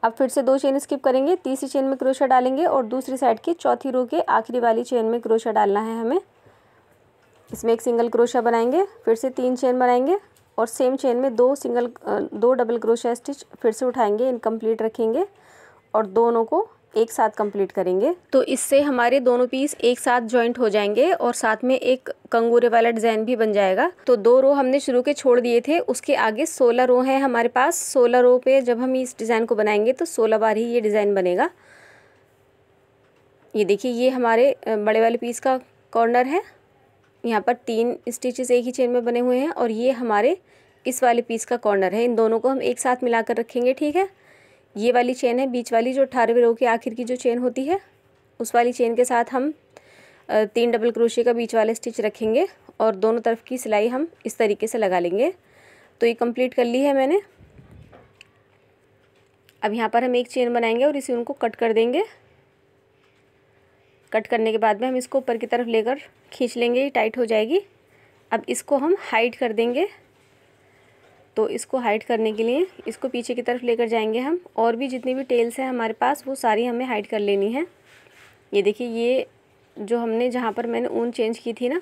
अब फिर से दो चेन स्किप करेंगे तीसरी चेन में क्रोशा डालेंगे और दूसरी साइड की चौथी रो के आखिरी वाली चेन में क्रोशा डालना है हमें इसमें एक सिंगल क्रोशा बनाएंगे फिर से तीन चेन बनाएंगे और सेम चेन में दो सिंगल दो डबल क्रोशा स्टिच फिर से उठाएंगे इनकम्प्लीट रखेंगे और दोनों को एक साथ कंप्लीट करेंगे तो इससे हमारे दोनों पीस एक साथ ज्वाइंट हो जाएंगे और साथ में एक कंगूरे वाला डिज़ाइन भी बन जाएगा तो दो रो हमने शुरू के छोड़ दिए थे उसके आगे सोलह रो है हमारे पास सोलह रो पे जब हम इस डिज़ाइन को बनाएंगे तो सोलह बार ही ये डिज़ाइन बनेगा ये देखिए ये हमारे बड़े वाले पीस का कॉर्नर है यहाँ पर तीन स्टिचेस एक ही चेन में बने हुए हैं और ये हमारे इस वाले पीस का कॉर्नर है इन दोनों को हम एक साथ मिलाकर रखेंगे ठीक है ये वाली चेन है बीच वाली जो अठारहवें रो के आखिर की जो चेन होती है उस वाली चेन के साथ हम तीन डबल क्रोशे का बीच वाला स्टिच रखेंगे और दोनों तरफ की सिलाई हम इस तरीके से लगा लेंगे तो ये कंप्लीट कर ली है मैंने अब यहाँ पर हम एक चेन बनाएंगे और इसे उनको कट कर देंगे कट करने के बाद में हम इसको ऊपर की तरफ लेकर खींच लेंगे ये टाइट हो जाएगी अब इसको हम हाइड कर देंगे तो इसको हाइड करने के लिए इसको पीछे की तरफ लेकर जाएंगे हम और भी जितनी भी टेल्स हैं हमारे पास वो सारी हमें हाइड कर लेनी है ये देखिए ये जो हमने जहाँ पर मैंने ऊन चेंज की थी ना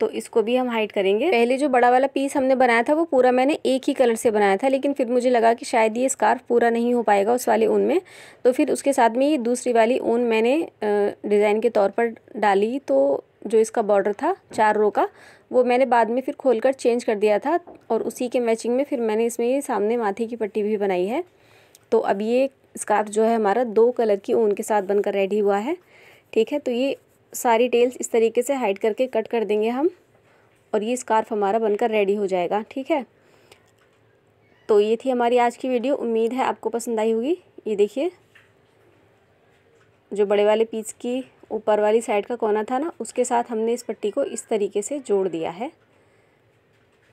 तो इसको भी हम हाइड करेंगे पहले जो बड़ा वाला पीस हमने बनाया था वो पूरा मैंने एक ही कलर से बनाया था लेकिन फिर मुझे लगा कि शायद ये स्कार्फ पूरा नहीं हो पाएगा उस वाले ऊन में तो फिर उसके साथ में ये दूसरी वाली ऊन मैंने डिज़ाइन के तौर पर डाली तो जो इसका बॉर्डर था चार रो का वो मैंने बाद में फिर खोल कर चेंज कर दिया था और उसी के मैचिंग में फिर मैंने इसमें ये सामने माथे की पट्टी भी बनाई है तो अब ये स्कार्फ जो है हमारा दो कलर की ऊन के साथ बनकर रेडी हुआ है ठीक है तो ये सारी टेल्स इस तरीके से हाइड करके कट कर देंगे हम और ये स्कार्फ हमारा बनकर रेडी हो जाएगा ठीक है तो ये थी हमारी आज की वीडियो उम्मीद है आपको पसंद आई होगी ये देखिए जो बड़े वाले पीस की ऊपर वाली साइड का कोना था ना उसके साथ हमने इस पट्टी को इस तरीके से जोड़ दिया है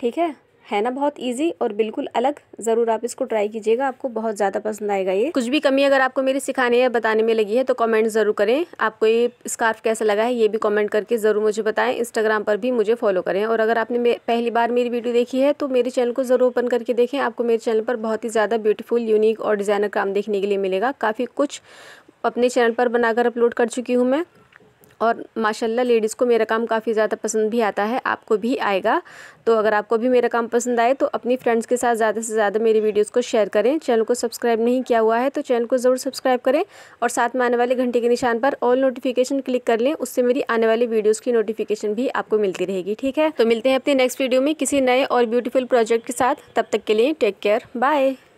ठीक है है ना बहुत इजी और बिल्कुल अलग ज़रूर आप इसको ट्राई कीजिएगा आपको बहुत ज़्यादा पसंद आएगा ये कुछ भी कमी अगर आपको मेरी सिखाने या बताने में लगी है तो कमेंट ज़रूर करें आपको ये स्कार्फ कैसा लगा है ये भी कमेंट करके ज़रूर मुझे बताएं इंस्टाग्राम पर भी मुझे फॉलो करें और अगर आपने पहली बार मेरी वीडियो देखी है तो मेरे चैनल को ज़रूर ओपन करके देखें आपको मेरे चैनल पर बहुत ही ज़्यादा ब्यूटीफुल यूनिक और डिज़ाइनर काम देखने के लिए मिलेगा काफ़ी कुछ अपने चैनल पर बनाकर अपलोड कर चुकी हूँ मैं और माशाल्लाह लेडीज़ को मेरा काम काफ़ी ज़्यादा पसंद भी आता है आपको भी आएगा तो अगर आपको भी मेरा काम पसंद आए तो अपनी फ्रेंड्स के साथ ज़्यादा से ज़्यादा मेरी वीडियोस को शेयर करें चैनल को सब्सक्राइब नहीं किया हुआ है तो चैनल को ज़रूर सब्सक्राइब करें और साथ में आने वाले घंटे के निशान पर ऑल नोटिफिकेशन क्लिक कर लें उससे मेरी आने वाली वीडियोज़ की नोटिफिकेशन भी आपको मिलती रहेगी ठीक है तो मिलते हैं अपने नेक्स्ट वीडियो में किसी नए और ब्यूटीफुल प्रोजेक्ट के साथ तब तक के लिए टेक केयर बाय